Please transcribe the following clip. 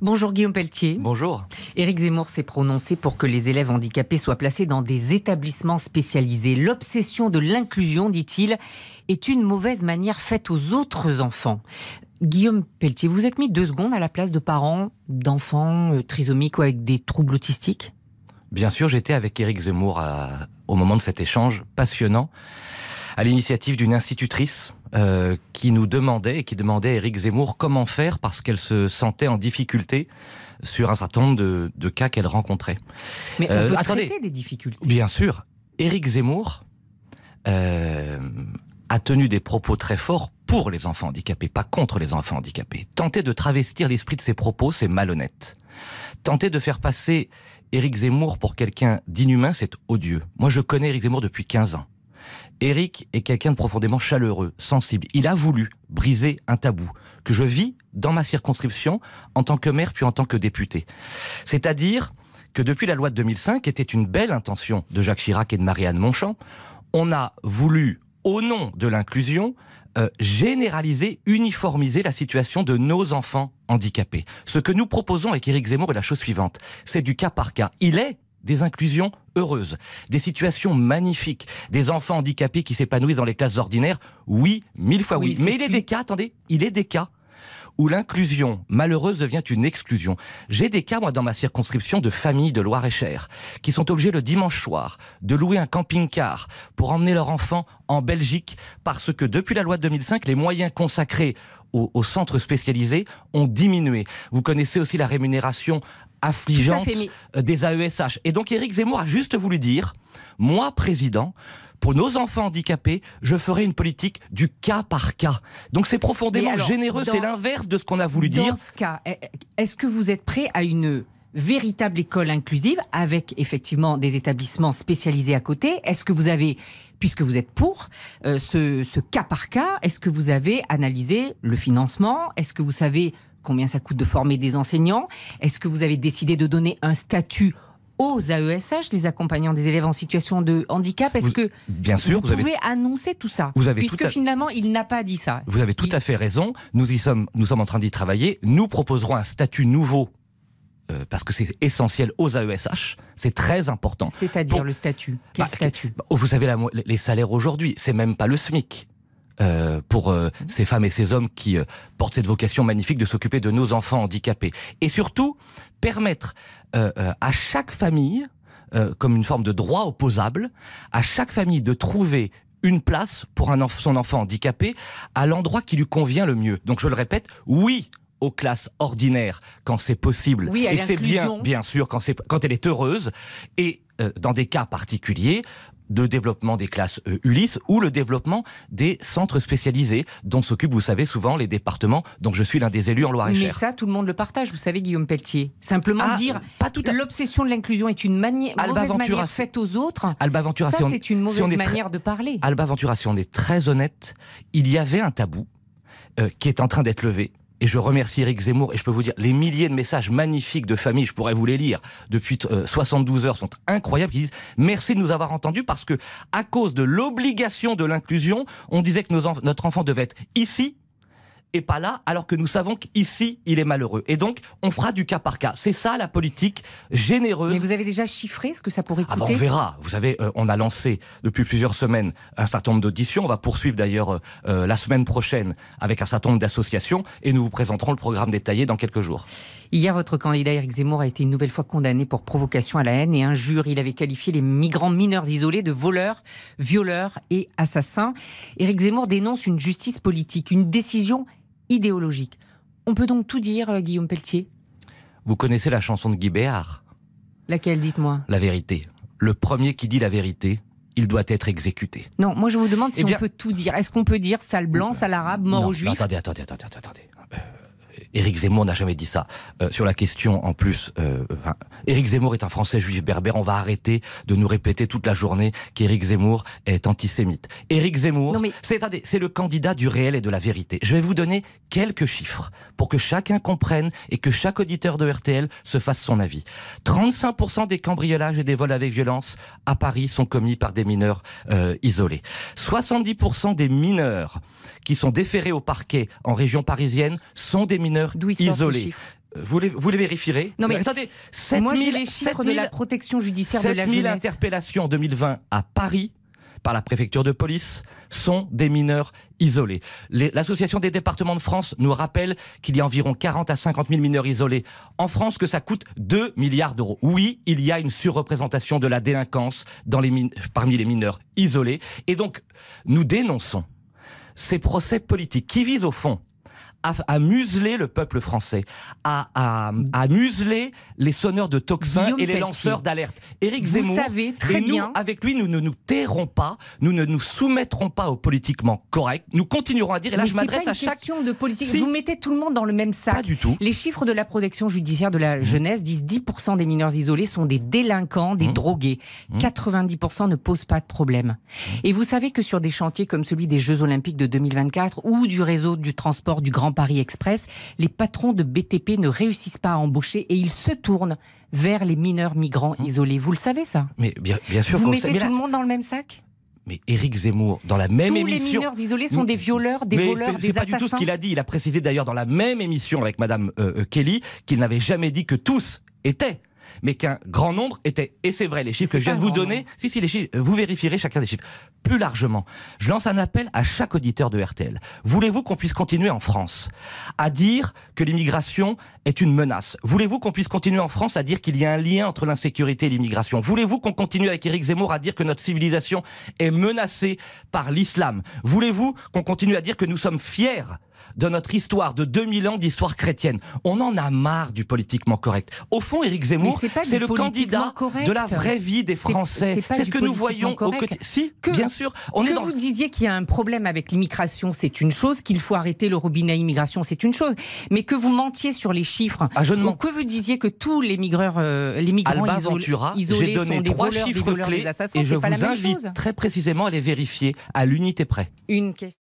Bonjour Guillaume Pelletier. Bonjour. Éric Zemmour s'est prononcé pour que les élèves handicapés soient placés dans des établissements spécialisés. L'obsession de l'inclusion, dit-il, est une mauvaise manière faite aux autres enfants. Guillaume Pelletier, vous êtes mis deux secondes à la place de parents d'enfants euh, trisomiques ou avec des troubles autistiques Bien sûr, j'étais avec Éric Zemmour euh, au moment de cet échange passionnant, à l'initiative d'une institutrice euh, qui nous demandait et qui demandait à Éric Zemmour comment faire parce qu'elle se sentait en difficulté sur un certain nombre de, cas qu'elle rencontrait. Mais on euh, peut attendez. traiter des difficultés. Bien sûr. Éric Zemmour euh, a tenu des propos très forts pour les enfants handicapés, pas contre les enfants handicapés. Tenter de travestir l'esprit de ses propos, c'est malhonnête. Tenter de faire passer Éric Zemmour pour quelqu'un d'inhumain, c'est odieux. Moi, je connais Éric Zemmour depuis 15 ans. Eric est quelqu'un de profondément chaleureux, sensible. Il a voulu briser un tabou que je vis dans ma circonscription en tant que maire puis en tant que député. C'est-à-dire que depuis la loi de 2005, qui était une belle intention de Jacques Chirac et de Marianne Monchamp, on a voulu, au nom de l'inclusion, euh, généraliser, uniformiser la situation de nos enfants handicapés. Ce que nous proposons avec Éric Zemmour est la chose suivante. C'est du cas par cas. Il est des inclusions heureuses, des situations magnifiques, des enfants handicapés qui s'épanouissent dans les classes ordinaires. Oui, mille fois oui. Mais il est des cas, attendez, il est des cas où l'inclusion malheureuse devient une exclusion. J'ai des cas, moi, dans ma circonscription de familles de Loire-et-Cher, qui sont obligées le dimanche soir de louer un camping-car pour emmener leur enfant en Belgique, parce que depuis la loi de 2005, les moyens consacrés aux, centres spécialisés ont diminué. Vous connaissez aussi la rémunération affligeante euh, des AESH. Et donc Éric Zemmour a juste voulu dire, moi président, pour nos enfants handicapés, je ferai une politique du cas par cas. Donc c'est profondément généreux, c'est l'inverse de ce qu'on a voulu dire. Dans ce cas, eh, eh, est-ce que vous êtes prêt à une véritable école inclusive avec effectivement des établissements spécialisés à côté Est-ce que vous avez, puisque vous êtes pour euh, ce, ce, cas par cas, est-ce que vous avez analysé le financement Est-ce que vous savez combien ça coûte de former des enseignants Est-ce que vous avez décidé de donner un statut aux AESH, les accompagnants des élèves en situation de handicap. Est-ce que bien sûr, vous, pouvez annoncer tout ça Puisque finalement, il n'a pas dit ça. Vous avez tout à fait raison. Nous, y sommes, nous sommes en train d'y travailler. Nous proposerons un statut nouveau euh, parce que c'est essentiel aux AESH, c'est très important. C'est-à-dire le statut bah, Quel statut bah, Vous savez, la, les salaires aujourd'hui, c'est même pas le SMIC. Euh, pour euh, mmh. ces femmes et ces hommes qui euh, portent cette vocation magnifique de s'occuper de nos enfants handicapés. Et surtout, permettre à chaque famille, comme une forme de droit opposable, à chaque famille de trouver une place pour un son enfant handicapé à l'endroit qui lui convient le mieux. Donc je le répète, oui, aux classes ordinaires quand c'est possible oui, et c'est bien bien sûr quand c'est quand elle est heureuse et dans des cas particuliers de développement des classes euh, ou le développement des centres spécialisés dont s'occupent, vous savez, souvent les départements dont je suis l'un des élus en loire et Mais ça, tout le monde le partage, vous savez, Guillaume Pelletier. Simplement ah, dire l'obsession de l'inclusion est une mauvaise manière faite aux autres. ça, c'est une mauvaise manière de parler. Alba Ventura, si on est très honnête, il y avait un tabou euh, qui est en train d'être levé et je remercie Eric Zemmour, et je peux vous dire, les milliers de messages magnifiques de familles, je pourrais vous les lire, depuis 72 euh, heures, sont incroyables, qui disent merci de nous avoir entendus, parce que à cause de l'obligation de l'inclusion, on disait que nos notre enfant devait être ici, et pas là, alors que nous savons qu'ici, il est malheureux. Et donc, on fera du cas par cas. C'est ça la politique généreuse. Mais vous avez déjà chiffré ce que ça pourrait ah ben, coûter On verra. Vous savez, euh, on a lancé depuis plusieurs semaines un certain nombre d'auditions. On va poursuivre d'ailleurs euh, euh, la semaine prochaine avec un certain nombre d'associations et nous vous présenterons le programme détaillé dans quelques jours. Hier, votre candidat Eric Zemmour a été une nouvelle fois condamné pour provocation à la haine et injure. Il avait qualifié les migrants mineurs isolés de voleurs, violeurs et assassins. Eric Zemmour dénonce une justice politique, une décision idéologique. On peut donc tout dire, euh, Guillaume Pelletier Vous connaissez la chanson de Guy Béard Laquelle, dites-moi La vérité. Le premier qui dit la vérité, il doit être exécuté. Non, moi je vous demande si eh on peut tout dire. Est-ce qu'on peut dire sale blanc, sale arabe, mort aux juifs non, Attendez, attendez, attendez, attendez. Éric Zemmour n'a jamais dit ça. Euh, sur la question, en plus, euh, Éric Zemmour est un Français juif berbère. On va arrêter de nous répéter toute la journée qu'Éric Zemmour est antisémite. Éric Zemmour, c'est le candidat du réel et de la vérité. Je vais vous donner quelques chiffres pour que chacun comprenne et que chaque auditeur de RTL se fasse son avis. 35% des cambriolages et des vols avec violence à Paris sont commis par des mineurs euh, isolés. 70% des mineurs qui sont déférés au parquet en région parisienne sont des mineurs isolés. Euh, vous les, vous les, vérifierez Non mais, euh, attendez, 7 les chiffres de la protection judiciaire la jeunesse. interpellations en 2020 à Paris par la préfecture de police sont des mineurs isolés. L'Association des départements de France nous rappelle qu'il y a environ 40 à 50 000 mineurs isolés en France, que ça coûte 2 milliards d'euros. Oui, il y a une surreprésentation de la délinquance dans les parmi les mineurs isolés. Et donc, nous dénonçons ces procès politiques qui visent au fond à, museler le peuple français, à, museler les sonneurs de toxins et les lanceurs d'alerte. Éric Zemmour, vous savez très bien. avec lui, nous ne nous tairons pas, nous ne nous soumettrons pas au politiquement correct, nous continuerons à dire, et là je m'adresse à chaque... de politique, vous mettez tout le monde dans le même sac. Pas du tout. Les chiffres de la protection judiciaire de la mmh. jeunesse disent 10% des mineurs isolés sont des délinquants, des mmh. drogués. 90% mmh. ne posent pas de problème. Et vous savez que sur des chantiers comme celui des Jeux Olympiques de 2024 ou du réseau du transport du du Grand Paris Express, les patrons de BTP ne réussissent pas à embaucher et ils se tournent vers les mineurs migrants hein isolés. Vous le savez ça Mais bien, sûr. Vous mettez tout le monde dans le même sac mais Éric Zemmour, dans la même émission. Tous les mineurs isolés sont des violeurs, des voleurs, des assassins. C'est pas du tout ce qu'il a dit. Il a précisé d'ailleurs dans la même émission avec Madame euh, euh, Kelly qu'il n'avait jamais dit que tous étaient mais qu'un grand nombre était, et c'est vrai, les chiffres que je viens de vous donner, si, si, les chiffres, vous vérifierez chacun des chiffres. Plus largement, je lance un appel à chaque auditeur de RTL. Voulez-vous qu'on puisse continuer en France à dire que l'immigration est une menace Voulez-vous qu'on puisse continuer en France à dire qu'il y a un lien entre l'insécurité et l'immigration Voulez-vous qu'on continue avec Éric Zemmour à dire que notre civilisation est menacée par l'islam Voulez-vous qu'on continue à dire que nous sommes fiers de notre histoire de 2000 ans d'histoire chrétienne. On en a marre du politiquement correct. Au fond, Éric Zemmour, c'est le candidat de la vraie vie des Français. C'est ce que nous voyons au quotidien. Si, que, bien sûr. On vous disiez qu'il y a un problème avec l'immigration, c'est une chose. Qu'il faut arrêter le robinet immigration, c'est une chose. Mais que vous mentiez sur les chiffres, ah, ou que vous disiez que tous les, migreurs, euh, les migrants isolés, des trois chiffres clés et je vous invite très précisément à les vérifier à l'unité près. Une question.